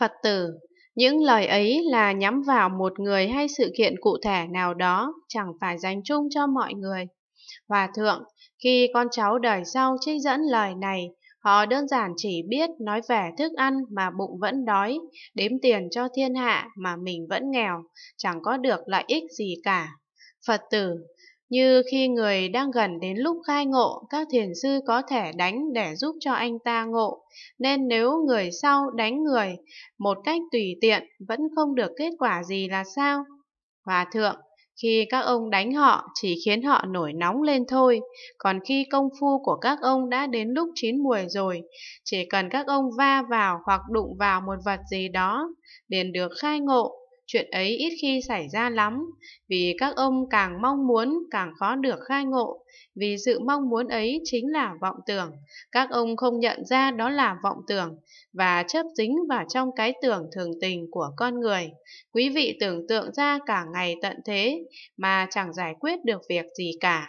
Phật tử, những lời ấy là nhắm vào một người hay sự kiện cụ thể nào đó, chẳng phải dành chung cho mọi người. Hòa thượng, khi con cháu đời sau trích dẫn lời này, họ đơn giản chỉ biết nói về thức ăn mà bụng vẫn đói, đếm tiền cho thiên hạ mà mình vẫn nghèo, chẳng có được lợi ích gì cả. Phật tử, như khi người đang gần đến lúc khai ngộ, các thiền sư có thể đánh để giúp cho anh ta ngộ, nên nếu người sau đánh người một cách tùy tiện vẫn không được kết quả gì là sao? Hòa thượng, khi các ông đánh họ chỉ khiến họ nổi nóng lên thôi, còn khi công phu của các ông đã đến lúc chín muồi rồi, chỉ cần các ông va vào hoặc đụng vào một vật gì đó, liền được khai ngộ, Chuyện ấy ít khi xảy ra lắm, vì các ông càng mong muốn càng khó được khai ngộ, vì sự mong muốn ấy chính là vọng tưởng. Các ông không nhận ra đó là vọng tưởng và chấp dính vào trong cái tưởng thường tình của con người. Quý vị tưởng tượng ra cả ngày tận thế mà chẳng giải quyết được việc gì cả.